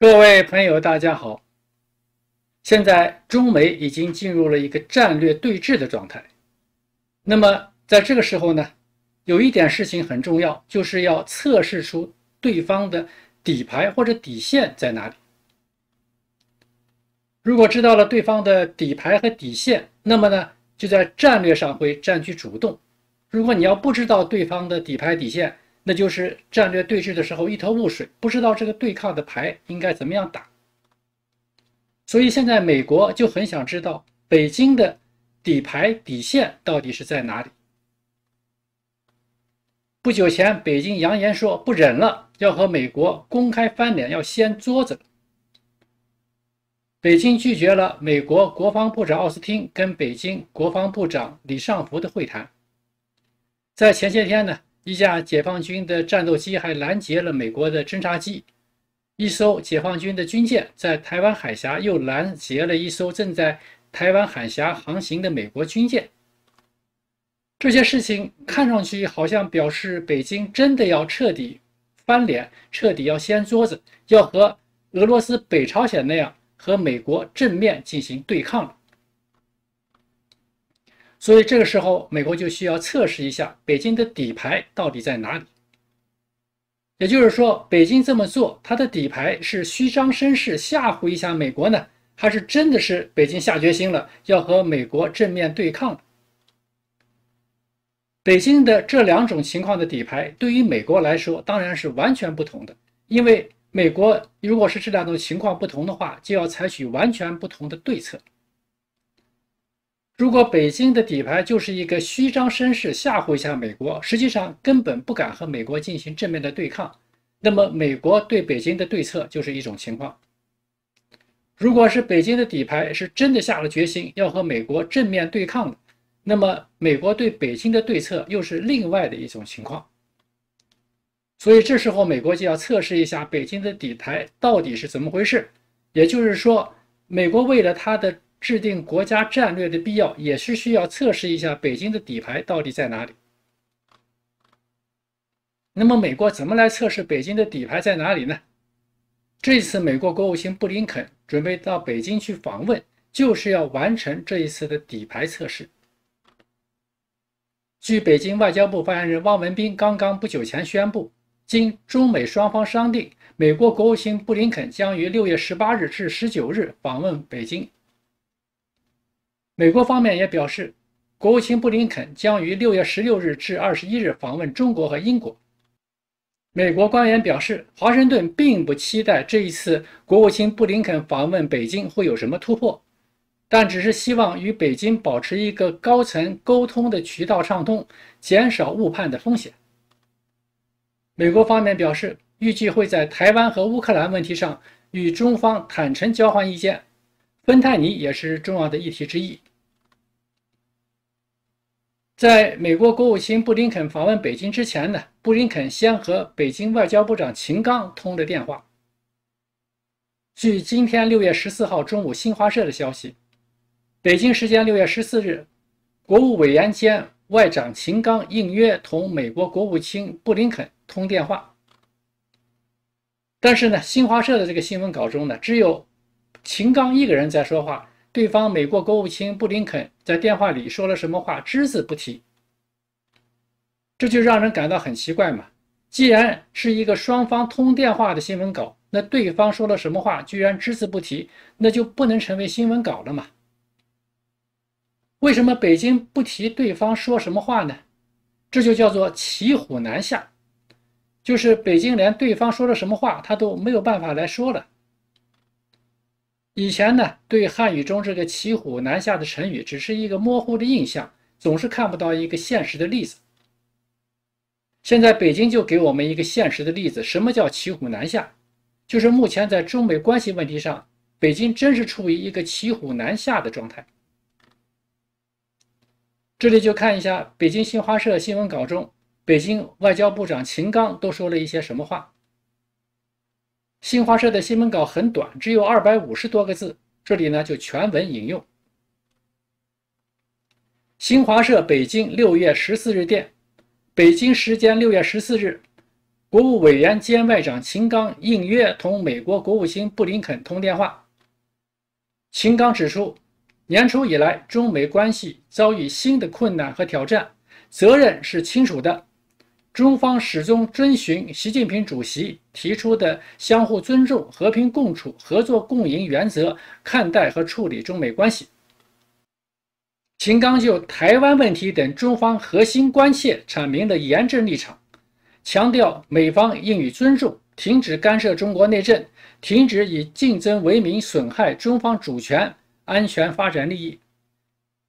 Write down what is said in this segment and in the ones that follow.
各位朋友，大家好。现在中美已经进入了一个战略对峙的状态。那么在这个时候呢，有一点事情很重要，就是要测试出对方的底牌或者底线在哪里。如果知道了对方的底牌和底线，那么呢，就在战略上会占据主动。如果你要不知道对方的底牌底线，那就是战略对峙的时候，一头雾水，不知道这个对抗的牌应该怎么样打。所以现在美国就很想知道北京的底牌底线到底是在哪里。不久前，北京扬言说不忍了，要和美国公开翻脸，要掀桌子。北京拒绝了美国国防部长奥斯汀跟北京国防部长李尚福的会谈。在前些天呢。一架解放军的战斗机还拦截了美国的侦察机，一艘解放军的军舰在台湾海峡又拦截了一艘正在台湾海峡航行的美国军舰。这些事情看上去好像表示北京真的要彻底翻脸，彻底要掀桌子，要和俄罗斯、北朝鲜那样和美国正面进行对抗了。所以这个时候，美国就需要测试一下北京的底牌到底在哪里。也就是说，北京这么做，他的底牌是虚张声势吓唬一下美国呢，还是真的是北京下决心了要和美国正面对抗？北京的这两种情况的底牌，对于美国来说当然是完全不同的。因为美国如果是这两种情况不同的话，就要采取完全不同的对策。如果北京的底牌就是一个虚张声势吓唬一下美国，实际上根本不敢和美国进行正面的对抗，那么美国对北京的对策就是一种情况；如果是北京的底牌是真的下了决心要和美国正面对抗的，那么美国对北京的对策又是另外的一种情况。所以这时候美国就要测试一下北京的底牌到底是怎么回事。也就是说，美国为了他的。制定国家战略的必要，也是需要测试一下北京的底牌到底在哪里。那么，美国怎么来测试北京的底牌在哪里呢？这次美国国务卿布林肯准备到北京去访问，就是要完成这一次的底牌测试。据北京外交部发言人汪文斌刚刚不久前宣布，经中美双方商定，美国国务卿布林肯将于六月十八日至十九日访问北京。美国方面也表示，国务卿布林肯将于六月十六日至二十一日访问中国和英国。美国官员表示，华盛顿并不期待这一次国务卿布林肯访问北京会有什么突破，但只是希望与北京保持一个高层沟通的渠道畅通，减少误判的风险。美国方面表示，预计会在台湾和乌克兰问题上与中方坦诚交换意见，芬太尼也是重要的议题之一。在美国国务卿布林肯访问北京之前呢，布林肯先和北京外交部长秦刚通了电话。据今天六月十四号中午新华社的消息，北京时间六月十四日，国务委员兼外长秦刚应约同美国国务卿布林肯通电话。但是呢，新华社的这个新闻稿中呢，只有秦刚一个人在说话。对方美国国务卿布林肯在电话里说了什么话，只字不提，这就让人感到很奇怪嘛。既然是一个双方通电话的新闻稿，那对方说了什么话，居然只字不提，那就不能成为新闻稿了嘛。为什么北京不提对方说什么话呢？这就叫做骑虎难下，就是北京连对方说了什么话，他都没有办法来说了。以前呢，对汉语中这个“骑虎难下”的成语，只是一个模糊的印象，总是看不到一个现实的例子。现在北京就给我们一个现实的例子：什么叫“骑虎难下”？就是目前在中美关系问题上，北京真是处于一个“骑虎难下”的状态。这里就看一下北京新华社新闻稿中，北京外交部长秦刚都说了一些什么话。新华社的新闻稿很短，只有二百五十多个字。这里呢，就全文引用。新华社北京六月十四日电：北京时间六月十四日，国务委员兼外长秦刚应约同美国国务卿布林肯通电话。秦刚指出，年初以来，中美关系遭遇新的困难和挑战，责任是清楚的。中方始终遵循习近平主席提出的相互尊重、和平共处、合作共赢原则看待和处理中美关系。秦刚就台湾问题等中方核心关切阐明的严正立场，强调美方应予尊重，停止干涉中国内政，停止以竞争为名损害中方主权、安全、发展利益，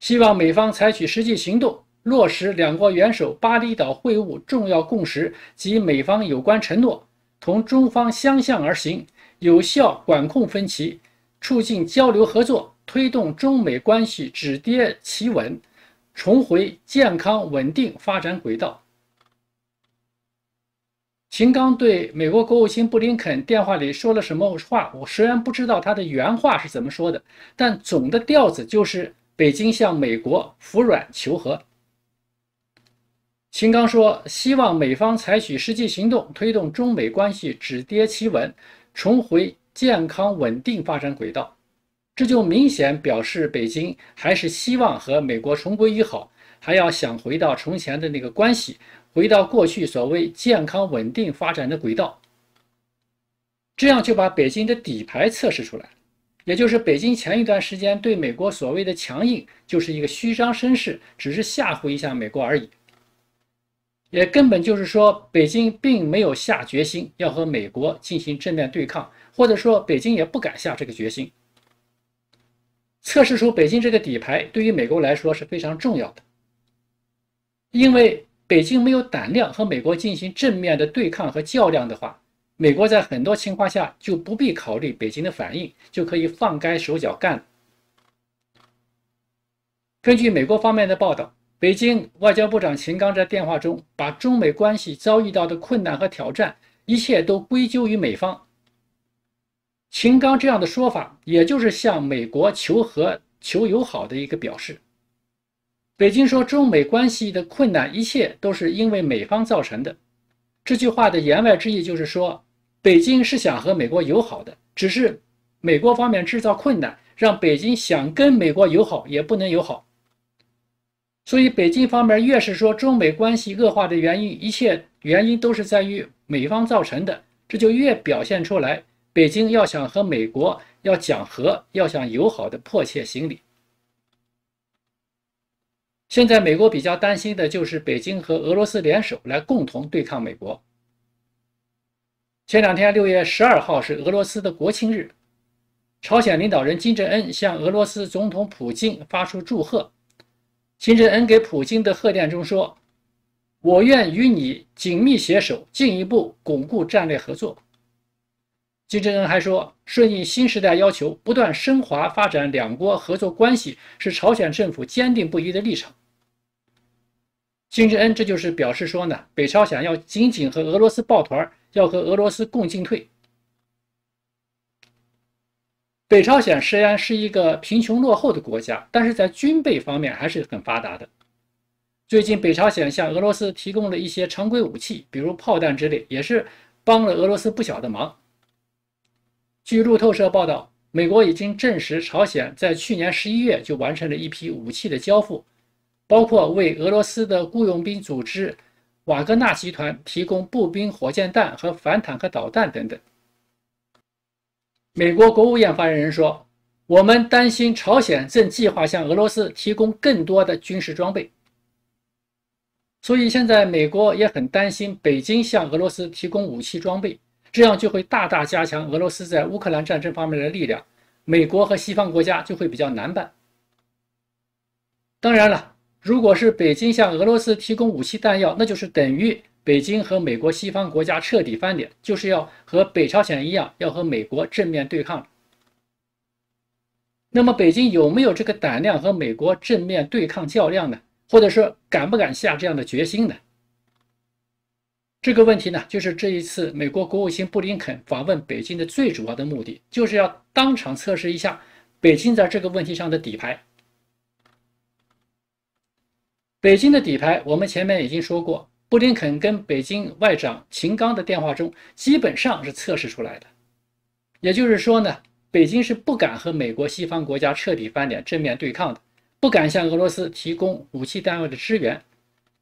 希望美方采取实际行动。落实两国元首巴厘岛会晤重要共识及美方有关承诺，同中方相向而行，有效管控分歧，促进交流合作，推动中美关系止跌企稳，重回健康稳定发展轨道。秦刚对美国国务卿布林肯电话里说了什么话？我虽然不知道他的原话是怎么说的，但总的调子就是北京向美国服软求和。秦刚说：“希望美方采取实际行动，推动中美关系止跌企稳，重回健康稳定发展轨道。”这就明显表示，北京还是希望和美国重归于好，还要想回到从前的那个关系，回到过去所谓健康稳定发展的轨道。这样就把北京的底牌测试出来，也就是北京前一段时间对美国所谓的强硬，就是一个虚张声势，只是吓唬一下美国而已。也根本就是说，北京并没有下决心要和美国进行正面对抗，或者说，北京也不敢下这个决心。测试出北京这个底牌，对于美国来说是非常重要的，因为北京没有胆量和美国进行正面的对抗和较量的话，美国在很多情况下就不必考虑北京的反应，就可以放开手脚干。根据美国方面的报道。北京外交部长秦刚在电话中把中美关系遭遇到的困难和挑战，一切都归咎于美方。秦刚这样的说法，也就是向美国求和、求友好的一个表示。北京说中美关系的困难，一切都是因为美方造成的。这句话的言外之意就是说，北京是想和美国友好的，只是美国方面制造困难，让北京想跟美国友好也不能友好。所以，北京方面越是说中美关系恶化的原因，一切原因都是在于美方造成的，这就越表现出来北京要想和美国要讲和、要想友好的迫切心理。现在，美国比较担心的就是北京和俄罗斯联手来共同对抗美国。前两天，六月十二号是俄罗斯的国庆日，朝鲜领导人金正恩向俄罗斯总统普京发出祝贺。金正恩给普京的贺电中说：“我愿与你紧密携手，进一步巩固战略合作。”金正恩还说：“顺应新时代要求，不断升华发展两国合作关系，是朝鲜政府坚定不移的立场。”金正恩，这就是表示说呢，北朝鲜要紧紧和俄罗斯抱团，要和俄罗斯共进退。北朝鲜虽然是一个贫穷落后的国家，但是在军备方面还是很发达的。最近，北朝鲜向俄罗斯提供了一些常规武器，比如炮弹之类，也是帮了俄罗斯不小的忙。据路透社报道，美国已经证实，朝鲜在去年十一月就完成了一批武器的交付，包括为俄罗斯的雇佣兵组织瓦格纳集团提供步兵火箭弹和反坦克导弹等等。美国国务院发言人说：“我们担心朝鲜正计划向俄罗斯提供更多的军事装备，所以现在美国也很担心北京向俄罗斯提供武器装备，这样就会大大加强俄罗斯在乌克兰战争方面的力量，美国和西方国家就会比较难办。”当然了。如果是北京向俄罗斯提供武器弹药，那就是等于北京和美国西方国家彻底翻脸，就是要和北朝鲜一样，要和美国正面对抗。那么北京有没有这个胆量和美国正面对抗较量呢？或者说敢不敢下这样的决心呢？这个问题呢，就是这一次美国国务卿布林肯访问北京的最主要的目的，就是要当场测试一下北京在这个问题上的底牌。北京的底牌，我们前面已经说过，布林肯跟北京外长秦刚的电话中基本上是测试出来的。也就是说呢，北京是不敢和美国、西方国家彻底翻脸、正面对抗的，不敢向俄罗斯提供武器单位的支援，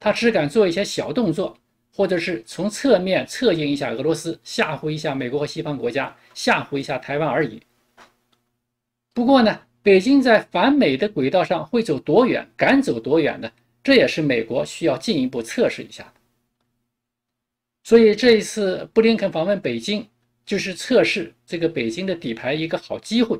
他只敢做一些小动作，或者是从侧面策应一下俄罗斯，吓唬一下美国和西方国家，吓唬一下台湾而已。不过呢，北京在反美的轨道上会走多远，敢走多远呢？这也是美国需要进一步测试一下的，所以这一次布林肯访问北京就是测试这个北京的底牌一个好机会。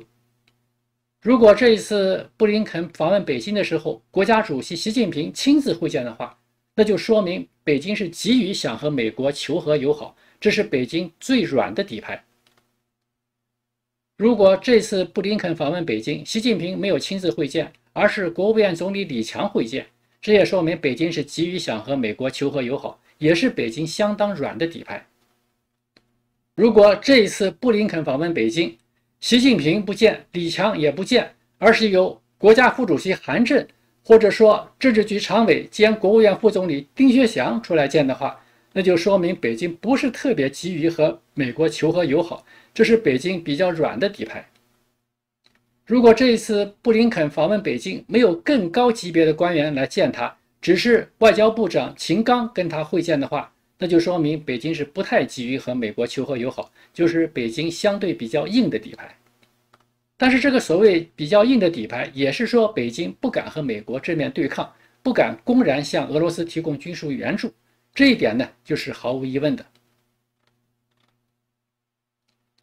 如果这一次布林肯访问北京的时候，国家主席习近平亲自会见的话，那就说明北京是急于想和美国求和友好，这是北京最软的底牌。如果这次布林肯访问北京，习近平没有亲自会见，而是国务院总理李强会见。这也说明北京是急于想和美国求和友好，也是北京相当软的底牌。如果这一次布林肯访问北京，习近平不见，李强也不见，而是由国家副主席韩正，或者说政治局常委兼国务院副总理丁薛祥出来见的话，那就说明北京不是特别急于和美国求和友好，这是北京比较软的底牌。如果这一次布林肯访问北京没有更高级别的官员来见他，只是外交部长秦刚跟他会见的话，那就说明北京是不太急于和美国求和友好，就是北京相对比较硬的底牌。但是这个所谓比较硬的底牌，也是说北京不敢和美国正面对抗，不敢公然向俄罗斯提供军事援助，这一点呢，就是毫无疑问的。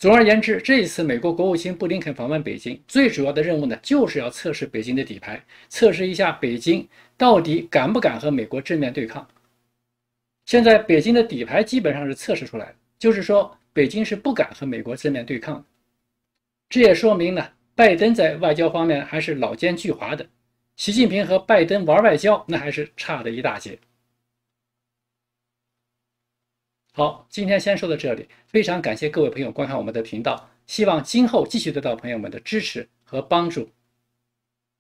总而言之，这一次美国国务卿布林肯访问北京，最主要的任务呢，就是要测试北京的底牌，测试一下北京到底敢不敢和美国正面对抗。现在北京的底牌基本上是测试出来的，就是说北京是不敢和美国正面对抗。这也说明呢，拜登在外交方面还是老奸巨猾的，习近平和拜登玩外交那还是差的一大截。好，今天先说到这里，非常感谢各位朋友观看我们的频道，希望今后继续得到朋友们的支持和帮助。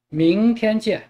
明天见。